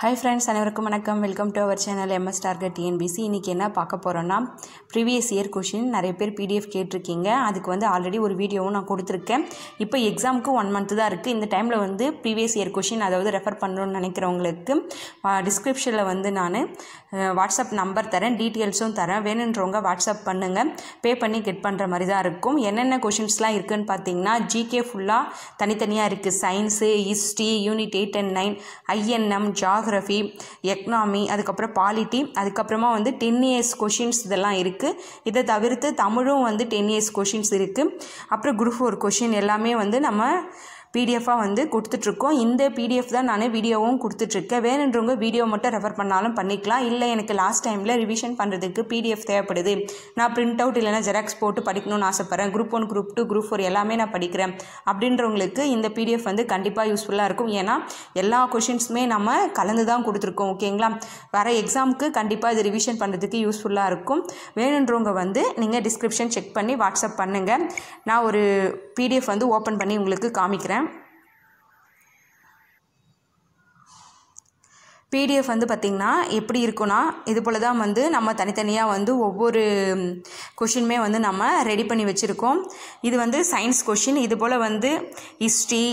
hi friends அனைவருக்கும் வணக்கம் welcome to our channel MS target TNPSC இன்றைக்கி என்ன பார்க்க போகிறோன்னா ப்ரீவியஸ் இயர் கொஷின் நிறைய பேர் பிடிஎஃப் கேட்டிருக்கீங்க அதுக்கு வந்து ஆல்ரெடி ஒரு வீடியோவும் நான் கொடுத்துருக்கேன் இப்போ எக்ஸாமுக்கு ஒன் மந்த்து தான் இருக்குது இந்த டைமில் வந்து ப்ரீவியஸ் இயர் கொஷின் அதாவது ரெஃபர் பண்ணணும்னு நினைக்கிறவங்களுக்கு டிஸ்கிரிப்ஷனில் வந்து நான் வாட்ஸ்அப் நம்பர் தரேன் டீட்டெயில்ஸும் தரேன் வேணுன்றவங்க வாட்ஸ்அப் பண்ணுங்கள் பே பண்ணி கெட் பண்ணுற மாதிரி தான் இருக்கும் என்னென்ன கொஷின்ஸ்லாம் இருக்குதுன்னு பார்த்தீங்கன்னா ஜிகே ஃபுல்லாக தனித்தனியாக இருக்குது science history unit eight and nine INM ஜாக் ஜியாகிரஃபி எக்னாமி அதுக்கப்புறம் பாலிட்டி அதுக்கப்புறமா வந்து டென் இயர்ஸ் கொஷின்ஸ் இதெல்லாம் இருக்குது இதை தவிர்த்து தமிழும் வந்து டென் இயர்ஸ் கொஷின்ஸ் இருக்குது அப்புறம் குரூப் ஃபோர் கொஷின் எல்லாமே வந்து நம்ம பிடிஎஃபாக வந்து கொடுத்துட்ருக்கோம் இந்த பிடிஎஃப் தான் நான் வீடியோவும் கொடுத்துட்ருக்கேன் வேணுன்றவங்க வீடியோ மட்டும் ரெஃபர் பண்ணாலும் பண்ணிக்கலாம் இல்லை எனக்கு லாஸ்ட் டைமில் ரிவிஷன் பண்ணுறதுக்கு பிடிஎஃப் தேவைப்படுது நான் பிரிண்ட் அவுட் இல்லைனா ஜெராக்ஸ் போட்டு படிக்கணும்னு ஆசைப்பட்றேன் group one group two group four எல்லாமே நான் படிக்கிறேன் அப்படின்றவங்களுக்கு இந்த பிடிஎஃப் வந்து கண்டிப்பாக யூஸ்ஃபுல்லாக இருக்கும் ஏன்னா எல்லா கொஷின்ஸுமே நம்ம கலந்து தான் கொடுத்துருக்கோம் ஓகேங்களா வர எக்ஸாமுக்கு கண்டிப்பாக இது ரிவிஷன் பண்ணுறதுக்கு யூஸ்ஃபுல்லாக இருக்கும் வேணுன்றவங்க வந்து நீங்கள் டிஸ்கிரிப்ஷன் செக் பண்ணி வாட்ஸ்அப் பண்ணுங்கள் நான் ஒரு பிடிஎஃப் வந்து ஓப்பன் பண்ணி உங்களுக்கு காமிக்கிறேன் பிடிஎஃப் வந்து பார்த்திங்கன்னா எப்படி இருக்குன்னா இது போல் தான் வந்து நம்ம தனித்தனியாக வந்து ஒவ்வொரு கொஷினுமே வந்து நம்ம ரெடி பண்ணி வச்சுருக்கோம் இது வந்து சயின்ஸ் கொஷின் இது போல் வந்து ஹிஸ்ட்ரி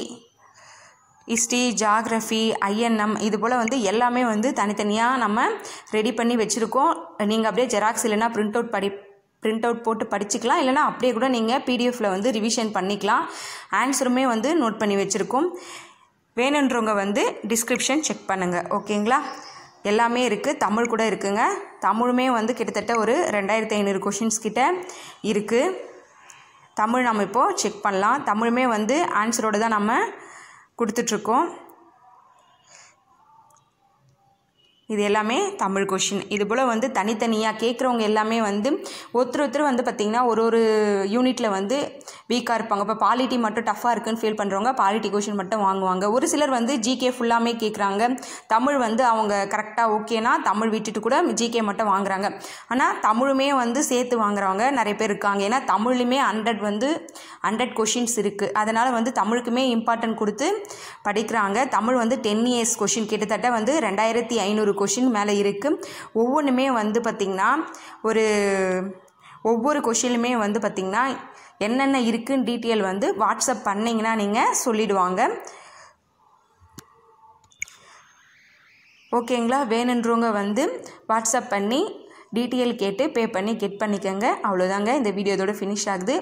ஹிஸ்ட்ரி ஜாகிரஃபி ஐஎன்எம் இது போல் வந்து எல்லாமே வந்து தனித்தனியாக நம்ம ரெடி பண்ணி வச்சுருக்கோம் நீங்கள் அப்படியே ஜெராக்ஸ் இல்லைன்னா ப்ரிண்ட் அவுட் படி பிரிண்ட் அவுட் போட்டு படிச்சுக்கலாம் இல்லைனா அப்படியே கூட நீங்கள் பிடிஎஃப்பில் வந்து ரிவிஷன் பண்ணிக்கலாம் ஆன்சருமே வந்து நோட் பண்ணி வச்சுருக்கோம் வேணுன்றவங்க வந்து டிஸ்கிரிப்ஷன் செக் பண்ணுங்கள் ஓகேங்களா எல்லாமே இருக்குது தமிழ் கூட இருக்குங்க தமிழுமே வந்து கிட்டத்தட்ட ஒரு ரெண்டாயிரத்தி ஐநூறு கொஷின்ஸ் கிட்ட இருக்குது தமிழ் நம்ம இப்போது செக் பண்ணலாம் தமிழுமே வந்து ஆன்சரோடு தான் நம்ம கொடுத்துட்ருக்கோம் இது எல்லாமே தமிழ் கொஷின் இது போல் வந்து தனித்தனியாக கேட்குறவங்க எல்லாமே வந்து ஒருத்தர் ஒருத்தர் வந்து பார்த்திங்கன்னா ஒரு ஒரு யூனிட்டில் வந்து வீக்காக இருப்பாங்க இப்போ பாலிட்டி மட்டும் டஃப்பாக இருக்குன்னு ஃபீல் பண்ணுறவங்க பாலிட்டி கொஷின் மட்டும் வாங்குவாங்க ஒரு சிலர் வந்து ஜிகே ஃபுல்லாமே கேட்குறாங்க தமிழ் வந்து அவங்க கரெக்டாக ஓகேனா தமிழ் விட்டுட்டு கூட ஜிகே மட்டும் வாங்குறாங்க ஆனால் தமிழுமே வந்து சேர்த்து வாங்குறவங்க நிறைய பேர் இருக்காங்க ஏன்னா தமிழ்லையுமே ஹண்ட்ரட் வந்து ஹண்ட்ரட் கொஷின்ஸ் இருக்குது அதனால் வந்து தமிழுக்குமே இம்பார்ட்டன்ட் கொடுத்து படிக்கிறாங்க தமிழ் வந்து டென் இயர்ஸ் கொஷின் கிட்டத்தட்ட வந்து ரெண்டாயிரத்தி ஐநூறு நூறு கொஷின் மேலே இருக்குது ஒவ்வொன்றுமே வந்து பார்த்திங்கன்னா ஒரு ஒவ்வொரு கொஷினுமே வந்து பார்த்திங்கன்னா என்னென்ன இருக்குன்னு டீட்டெயில் வந்து வாட்ஸ்அப் பண்ணிங்கன்னா நீங்கள் சொல்லிவிடுவாங்க ஓகேங்களா வேணுன்றவங்க வந்து வாட்ஸ்அப் பண்ணி டீட்டெயில் கேட்டு பே பண்ணி கெட் பண்ணிக்கோங்க அவ்வளோதாங்க இந்த வீடியோதோட ஃபினிஷ் ஆகுது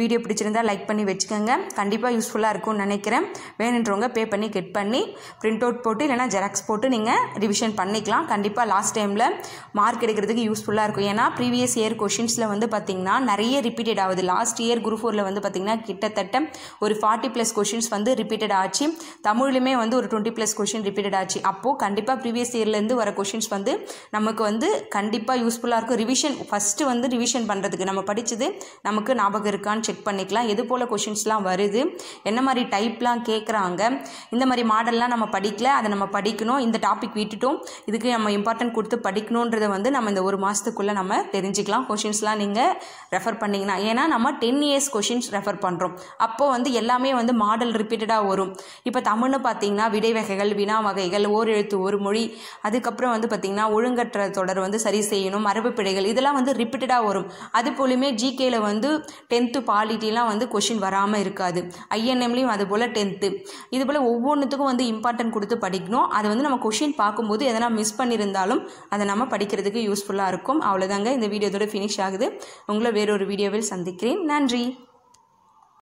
வீடியோ பிடிச்சிருந்தால் லைக் பண்ணி வச்சுக்கோங்க கண்டிப்பாக யூஸ்ஃபுல்லாக இருக்கும்னு நினைக்கிறேன் வேணுன்றவங்க பே பண்ணி கெட் பண்ணி பிரிண்ட் அவுட் போட்டு இல்லைனா ஜெராக்ஸ் போட்டு நீங்கள் ரிவிஷன் பண்ணிக்கலாம் கண்டிப்பாக லாஸ்ட் டைமில் மார்க் எடுக்கிறதுக்கு யூஸ்ஃபுல்லாக இருக்கும் ஏன்னா ப்ரீவியஸ் இயர் கொஷின்ஸில் வந்து பார்த்திங்கன்னா நிறைய ரிப்பீட்டட் ஆகுது லாஸ்ட் இயர் குரூப் ஃபோரில் வந்து பார்த்திங்கன்னா கிட்டத்தட்ட ஒரு ஃபார்ட்டி ப்ளஸ் கொஷின்ஸ் வந்து ரிப்பீட்டட் ஆச்சு தமிழ்லையுமே வந்து ஒரு டுவெண்ட்டி ப்ளஸ் கொஷின் ரிப்பீட்டட் ஆச்சு அப்போது கண்டிப்பாக ப்ரீவியஸ் இயர்லேருந்து வர கொஷின்ஸ் வந்து நமக்கு வந்து கண்டிப்பாக யூஸ் யூஸ்ஃபுல்லாக இருக்கும் ரிவிஷன் ஃபஸ்ட்டு வந்து ரிவிஷன் பண்ணுறதுக்கு நம்ம படித்தது நமக்கு ஞாபகம் இருக்கான்னு செக் பண்ணிக்கலாம் எது போல் கொஷின்ஸ்லாம் வருது என்ன மாதிரி டைப்லாம் கேட்குறாங்க இந்த மாதிரி மாடல்லாம் நம்ம படிக்கல அதை நம்ம படிக்கணும் இந்த டாபிக் விட்டுட்டோம் இதுக்கு நம்ம இம்பார்ட்டன்ட் கொடுத்து படிக்கணுன்றதை வந்து நம்ம இந்த ஒரு மாதத்துக்குள்ளே நம்ம தெரிஞ்சுக்கலாம் கொஷின்ஸ்லாம் நீங்கள் ரெஃபர் பண்ணிங்கன்னா ஏன்னா நம்ம டென் இயர்ஸ் கொஷின்ஸ் ரெஃபர் பண்ணுறோம் அப்போது வந்து எல்லாமே வந்து மாடல் ரிப்பீட்டடாக வரும் இப்போ தமிழ்னு பார்த்தீங்கன்னா விடை வகைகள் வினா வகைகள் ஓர் எழுத்து ஒரு மொழி அதுக்கப்புறம் வந்து பார்த்திங்கன்னா ஒழுங்கற்ற தொடர் வந்து சரி செய்யணும் மரபு பிழைகள் இதெல்லாம் வந்து ரிப்பீட்டடாக வரும் அது போலுமே ஜிகேயில் வந்து டென்த்து பாலிட்டிலாம் வந்து கொஷின் வராமல் இருக்காது ஐஎன்எம்லேயும் அது போல் டென்த்து இது போல் ஒவ்வொன்றுத்துக்கும் வந்து இம்பார்ட்டன்ட் கொடுத்து படிக்கணும் அதை வந்து நம்ம கொஷின் பார்க்கும்போது எதனா மிஸ் பண்ணியிருந்தாலும் அதை நம்ம படிக்கிறதுக்கு யூஸ்ஃபுல்லாக இருக்கும் அவ்வளோதாங்க இந்த வீடியோதோட ஃபினிஷ் ஆகுது உங்களை வேறொரு வீடியோவில் சந்திக்கிறேன் நன்றி